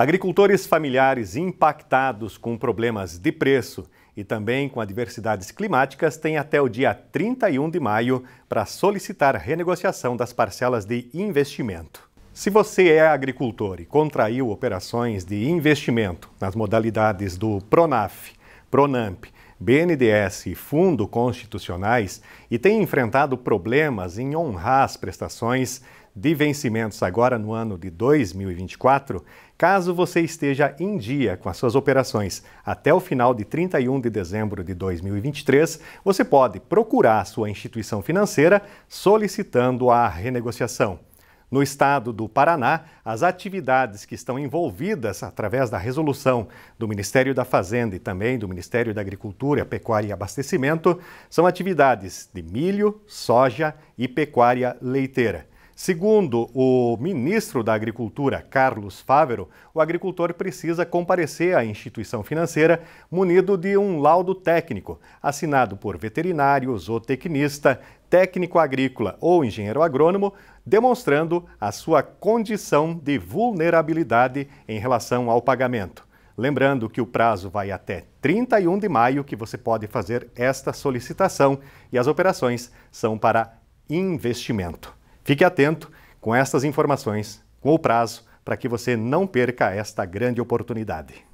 Agricultores familiares impactados com problemas de preço e também com adversidades climáticas têm até o dia 31 de maio para solicitar renegociação das parcelas de investimento. Se você é agricultor e contraiu operações de investimento nas modalidades do PRONAF, PRONAMP BNDES e Fundo Constitucionais e tem enfrentado problemas em honrar as prestações de vencimentos agora no ano de 2024, caso você esteja em dia com as suas operações até o final de 31 de dezembro de 2023, você pode procurar sua instituição financeira solicitando a renegociação. No estado do Paraná, as atividades que estão envolvidas através da resolução do Ministério da Fazenda e também do Ministério da Agricultura, Pecuária e Abastecimento são atividades de milho, soja e pecuária leiteira. Segundo o ministro da Agricultura, Carlos Fávero, o agricultor precisa comparecer à instituição financeira munido de um laudo técnico, assinado por veterinário, zootecnista, técnico agrícola ou engenheiro agrônomo, demonstrando a sua condição de vulnerabilidade em relação ao pagamento. Lembrando que o prazo vai até 31 de maio que você pode fazer esta solicitação e as operações são para investimento. Fique atento com estas informações, com o prazo, para que você não perca esta grande oportunidade.